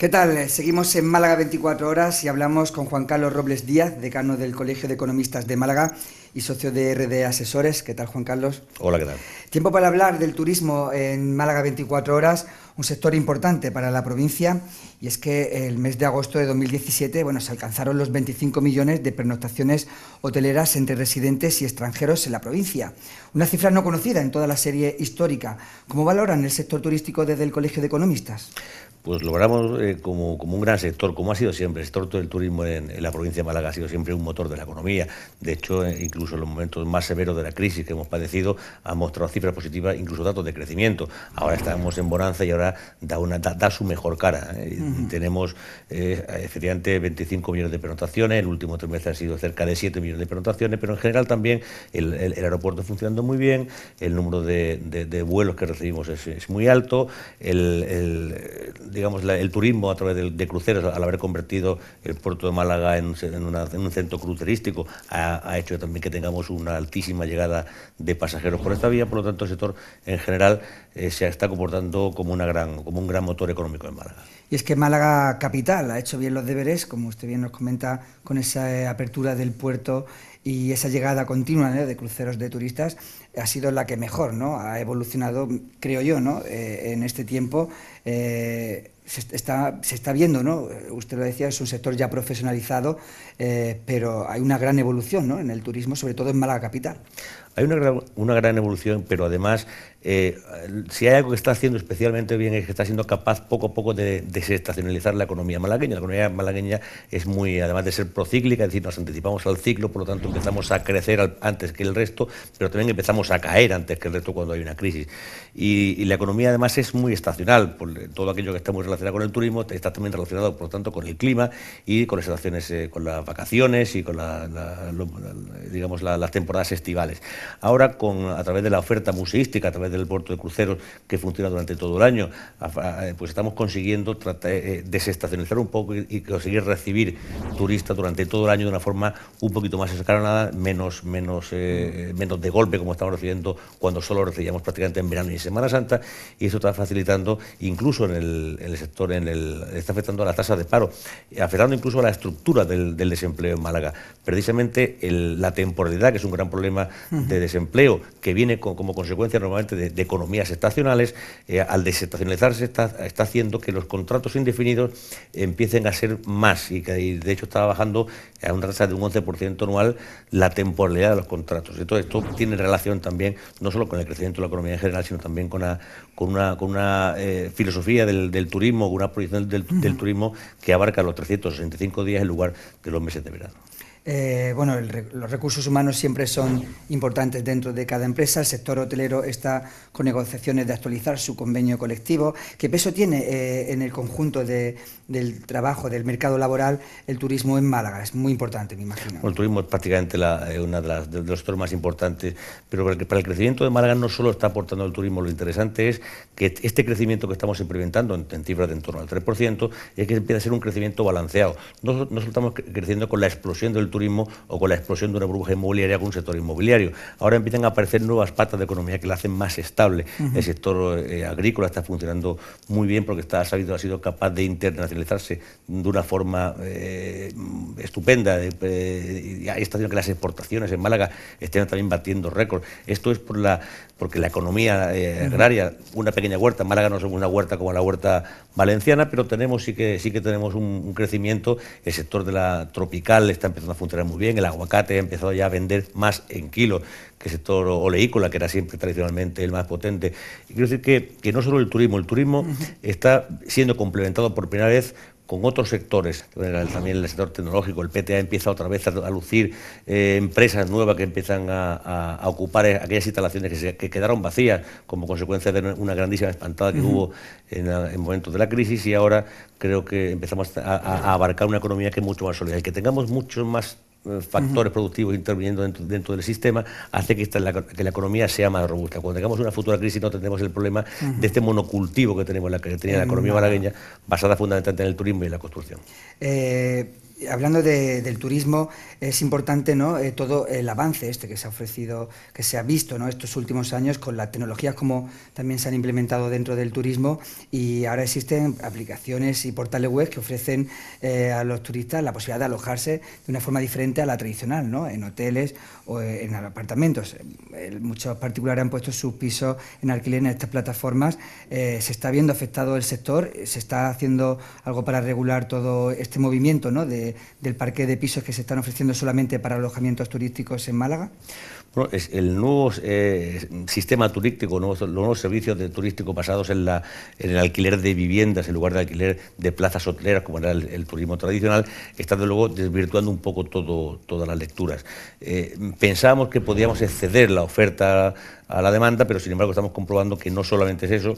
¿Qué tal? Seguimos en Málaga 24 horas y hablamos con Juan Carlos Robles Díaz, decano del Colegio de Economistas de Málaga y socio de RD Asesores. ¿Qué tal, Juan Carlos? Hola, ¿qué tal? Tiempo para hablar del turismo en Málaga 24 horas, un sector importante para la provincia, y es que el mes de agosto de 2017, bueno, se alcanzaron los 25 millones de prenotaciones hoteleras entre residentes y extranjeros en la provincia. Una cifra no conocida en toda la serie histórica. ¿Cómo valoran el sector turístico desde el Colegio de Economistas? pues logramos eh, como, un gran sector, como ha sido siempre. El sector del turismo en, la provincia de Málaga ha sido siempre un motor de la economía. De hecho, eh, incluso en los momentos más severos de la crisis que hemos padecido, ha mostrado cifras positivas, incluso datos de crecimiento. Ahora estamos en bonanza y ahora da, una, da, su mejor cara. ¿eh? Tenemos efectivamente 25 millones de prenotaciones, el último trimestre ha sido cerca de 7 millones de prenotaciones, pero en general también el, aeropuerto funcionando muy bien, el número de, vuelos que recibimos es, muy alto, el digamos, el turismo a través de, cruceros, al haber convertido el puerto de Málaga en, un centro crucerístico, ha, hecho también que tengamos una altísima llegada de pasajeros por esta vía. Por lo tanto, el sector en general eh, se está comportando como, gran, como un gran motor económico en Málaga. Y es que Málaga Capital ha hecho bien los deberes, como usted bien nos comenta, con esa eh, apertura del puerto y esa llegada continua de cruceros de turistas ha sido la que mejor ¿no? ha evolucionado, creo yo, ¿no? Eh, en este tiempo. Eh, se está, se está viendo, ¿no? Eh, usted lo decía, es un sector ya profesionalizado, eh, pero hay una gran evolución en el turismo, sobre todo en Málaga Capital. Hay una gran, una gran evolución, pero además, eh, si hay algo que está haciendo especialmente bien es que está siendo capaz poco a poco de desestacionalizar la economía malagueña. La economía malagueña es muy, además de ser procíclica, es decir, nos anticipamos al ciclo, por lo tanto empezamos a crecer antes que el resto, pero también empezamos a caer antes que el resto cuando hay una crisis. Y, la economía además es muy estacional, por todo aquello que estamos muy con el turismo, está también relacionado, por lo tanto, con el clima y con las estaciones, eh, con las vacaciones y con la, digamos, las temporadas estivales. Ahora, a través de la oferta museística, a través del puerto de cruceros que funciona durante todo el año, eh, pues estamos consiguiendo eh, desestacionalizar un poco y, conseguir recibir turistas durante todo el año de una forma un poquito más escalonada, menos, menos, menos de golpe como estamos recibiendo cuando solo recibíamos prácticamente en verano y Semana Santa, y eso está facilitando incluso en el, en el sector está afectando a la tasa de paro, afectando incluso a la estructura del, desempleo en Málaga. Precisamente la temporalidad, que es un gran problema de desempleo, que viene como consecuencia normalmente de, economías estacionales, eh, al desestacionalizarse está, haciendo que los contratos indefinidos empiecen a ser más y que de hecho está bajando a una tasa de un 11% anual la temporalidad de los contratos. todo esto tiene relación también no solo con el crecimiento de la economía en general, sino también con, con una, eh, filosofía del turismo una proyección del, del turismo que abarca los 365 días en lugar de los meses de verano. Eh, bueno, los recursos humanos siempre son importantes dentro de cada empresa. El sector hotelero está con negociaciones de actualizar su convenio colectivo. ¿Qué peso tiene eh, en el conjunto del trabajo, del mercado laboral, el turismo en Málaga? Es muy importante, me imagino. el turismo es prácticamente la, eh, una de, los sectores más importantes, pero para el, crecimiento de Málaga no solo está aportando el turismo, lo interesante es que este crecimiento que estamos implementando en, en cifras de en torno al 3% es que empieza a ser un crecimiento balanceado. No, estamos creciendo con la explosión del turismo o con la explosión de una burbuja inmobiliaria con un sector inmobiliario. Ahora empiezan a aparecer nuevas patas de economía que la hacen más estable. El sector eh, agrícola está funcionando muy bien porque está, ha, sabido, ha sido capaz de internacionalizarse de una forma eh, estupenda. Eh, está que las exportaciones en Málaga estén también batiendo récords. Esto es por la, porque la economía agraria, una pequeña huerta, Málaga no es una huerta como la huerta valenciana, pero tenemos sí que sí que tenemos un, un crecimiento, el sector de la tropical está empezando a funcionar muy bien. El aguacate ha empezado ya a vender más en kilos que el sector oleícola, que era siempre tradicionalmente el más potente. Y quiero decir que, que no solo el turismo, el turismo está siendo complementado por primera vez con otros sectores, también el sector tecnológico, el PTA empieza otra vez a, lucir eh, empresas nuevas que empiezan a, ocupar aquellas instalaciones que, quedaron vacías como consecuencia de una grandísima espantada que hubo en, momentos de la crisis y ahora creo que empezamos a, abarcar una economía que es mucho más sólida y que tengamos mucho más factores productivos interviniendo dentro, del sistema, hace que, la, economía sea más robusta. Cuando tengamos una futura crisis no tendremos el problema de este monocultivo que, tenemos, la, tenía la economía malagueña, basada fundamentalmente en el turismo y la construcción. Eh, hablando del turismo, es importante ¿no? Eh, todo el avance este que se ha ofrecido, que se ha visto ¿no? estos últimos años con las tecnologías como también se han implementado dentro del turismo y ahora existen aplicaciones y portales web que ofrecen eh, a los turistas la posibilidad de alojarse de una forma diferente a la tradicional, ¿no? en hoteles o eh, en apartamentos. Muchos particulares han puesto sus pisos en alquiler en estas plataformas. se está viendo afectado el sector, se está haciendo algo para regular todo este movimiento ¿no? de del parque de pisos que se están ofreciendo solamente para alojamientos turísticos en Málaga? el nuevo eh, sistema turístico, los nuevos servicios de turístico basados en, el alquiler de viviendas en lugar de alquiler de plazas hoteleras, como era el, turismo tradicional, está de luego desvirtuando un poco todas las lecturas. Eh, pensábamos que podíamos exceder la oferta a la demanda, pero sin embargo estamos comprobando que no solamente es eso,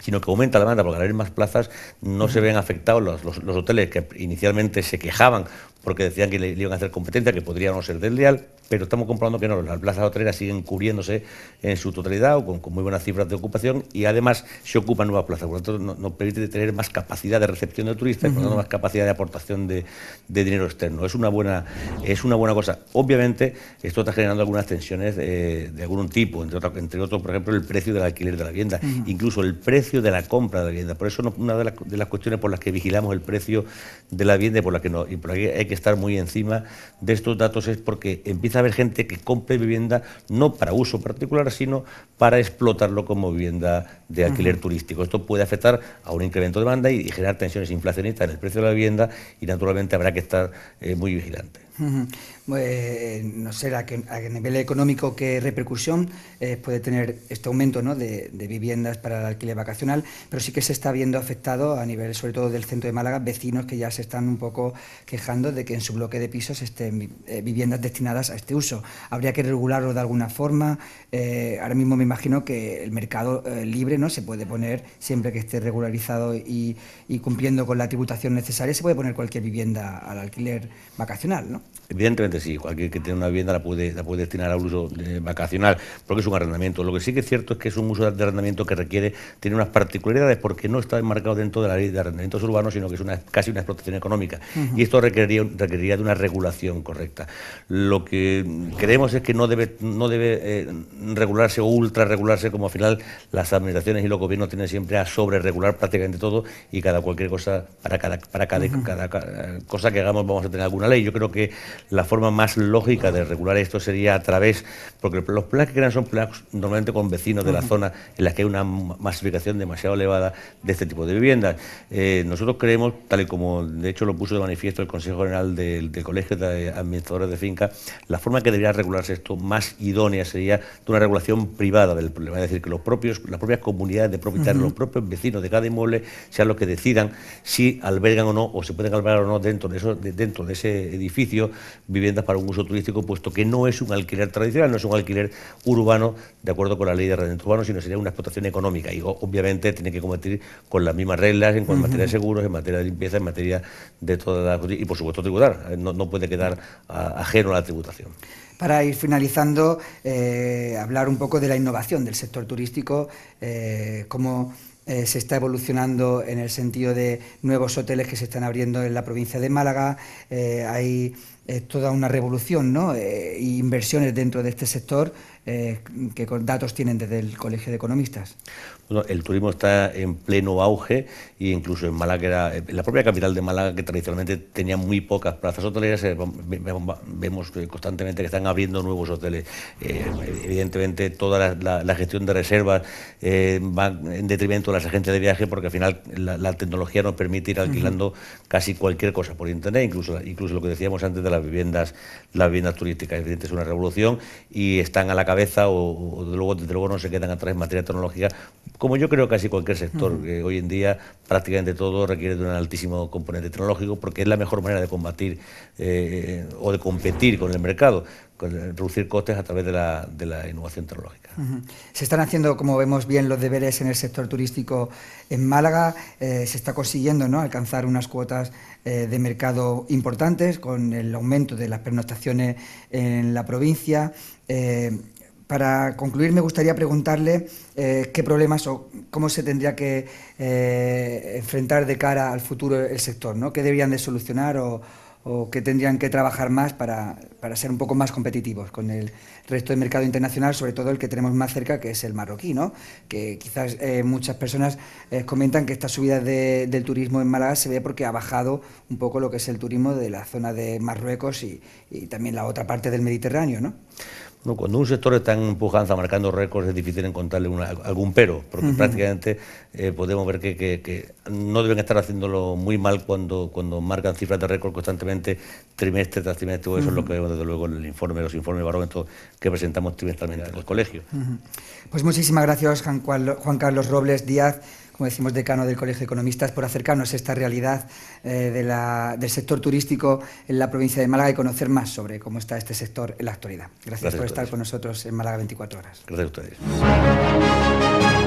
sino que aumenta la demanda porque al haber más plazas no se ven afectados los, los hoteles que inicialmente se quejaban porque decían que le, iban a hacer competencia, que podría no ser desleal, pero estamos comprobando que no, las plazas hoteleras siguen cubriéndose en su totalidad o con, muy buenas cifras de ocupación y además se ocupan nuevas plazas, por lo tanto nos permite tener más capacidad de recepción de turistas y por lo tanto más capacidad de aportación de, dinero externo. Es una, buena, es una buena cosa. Obviamente esto está generando algunas tensiones eh, de algún tipo, entre otros, entre por ejemplo, el precio del alquiler de la vivienda, incluso el precio de la compra de la vivienda. Por eso una de las, cuestiones por las que vigilamos el precio de la vivienda y por las que, no, y por la hay que estar muy encima de estos datos es porque empieza a haber gente que compre vivienda no para uso particular, sino para explotarlo como vivienda de alquiler turístico. Esto puede afectar a un incremento de demanda y generar tensiones inflacionistas en el precio de la vivienda y naturalmente habrá que estar eh, muy vigilante. Pues, eh, no sé a, qué, nivel económico qué repercusión eh, puede tener este aumento ¿no? de, viviendas para el alquiler vacacional, pero sí que se está viendo afectado a nivel sobre todo del centro de Málaga, vecinos que ya se están un poco quejando de que en su bloque de pisos estén eh, viviendas destinadas a este uso. Habría que regularlo de alguna forma. ahora mismo me imagino que el mercado libre no se puede poner, siempre que esté regularizado y, y cumpliendo con la tributación necesaria, se puede poner cualquier vivienda al alquiler vacacional. ¿no? Evidentemente sí, cualquier que tenga una vivienda la puede, la puede destinar a uso eh, vacacional, porque es un arrendamiento. Lo que sí que es cierto es que es un uso de arrendamiento que requiere, tiene unas particularidades porque no está enmarcado dentro de la ley de arrendamientos urbanos, sino que es una, casi una explotación económica. Y esto requeriría, requeriría de una regulación correcta. Lo que creemos es que no debe, no debe eh, regularse o ultra regularse, como al final las administraciones y los gobiernos tienen siempre a sobre regular prácticamente todo y cada cualquier cosa, para cada, para cada eh, cosa que hagamos vamos a tener alguna ley. Yo creo que la forma más lógica de regular esto sería a través, porque los planes que crean son planes normalmente con vecinos de la zona en la que hay una masificación demasiado elevada de este tipo de viviendas. Eh, nosotros creemos, tal y como de hecho lo puso de manifiesto el Consejo General del, Colegio de Administradores de Finca, la forma que debería regularse esto más idónea sería de una regulación privada del problema, es decir, que los propios, las propias comunidades de propietarios, los propios vecinos de cada inmueble sean los que decidan si albergan o no, o se pueden albergar o no dentro de, dentro de ese edificio viviendas para un uso turístico, puesto que no es un alquiler tradicional, no es un alquiler urbano de acuerdo con la ley de rendimiento urbano, sino sería una explotación económica. Y obviamente tiene que competir con las mismas reglas en, cuanto materia de seguros, en materia de limpieza, en materia de toda las... Y por supuesto tributar, no, puede quedar ajeno a la tributación para ir finalizando, eh, hablar un poco de la innovación del sector turístico, eh, cómo eh, se está evolucionando en el sentido de nuevos hoteles que se están abriendo en la provincia de Málaga. hay es toda una revolución, ¿no? Eh, inversiones dentro de este sector eh, que datos tienen desde el Colegio de Economistas. Bueno, el turismo está en pleno auge e incluso en Málaga, la propia capital de Málaga, que tradicionalmente tenía muy pocas plazas hoteleras, eh, vemos constantemente que están abriendo nuevos hoteles. evidentemente, toda la, gestión de reservas va en detrimento de las agencias de viaje porque al final la, tecnología nos permite ir alquilando casi cualquier cosa por Internet, incluso, incluso lo que decíamos antes de la las viviendas, las turísticas. evidentemente es una revolución y están a la cabeza o, desde, luego, no se quedan atrás en materia tecnológica, como yo creo casi cualquier sector, que hoy en día prácticamente todo requiere de un altísimo componente tecnológico porque es la mejor manera de combatir eh, o de competir con el mercado. Eh, reducir costes a través de la, innovación tecnológica. Se están haciendo, como vemos bien, los deberes en el sector turístico en Málaga. Eh, se está consiguiendo ¿no? alcanzar unas cuotas eh, de mercado importantes con el aumento de las pernoctaciones en la provincia. para concluir, me gustaría preguntarle qué problemas o cómo se tendría que enfrentar de cara al futuro el sector, ¿no? ¿Qué deberían de solucionar o, o que tendrían que trabajar más para, ser un poco más competitivos con el resto del mercado internacional, sobre todo el que tenemos más cerca, que es el marroquí, ¿no? que quizás eh, muchas personas eh, comentan que esta subida del turismo en Málaga se ve porque ha bajado un poco lo que es el turismo de la zona de Marruecos y, y también la otra parte del Mediterráneo. ¿no? Cuando un sector está en empujanza marcando récords es difícil encontrarle algún pero, porque prácticamente eh, podemos ver que, no deben estar haciéndolo muy mal cuando, marcan cifras de récord constantemente, trimestre tras trimestre, eso es lo que vemos desde luego en el informe, los informes barómetros que presentamos trimestralmente en el colegio. Pues muchísimas gracias, Juan Carlos Robles Díaz como decimos, decano del Colegio de Economistas, por acercarnos a esta realidad eh, del sector turístico en la provincia de Málaga y conocer más sobre cómo está este sector en la actualidad. Gracias por estar con nosotros en Málaga 24 Horas. Gracias a ustedes.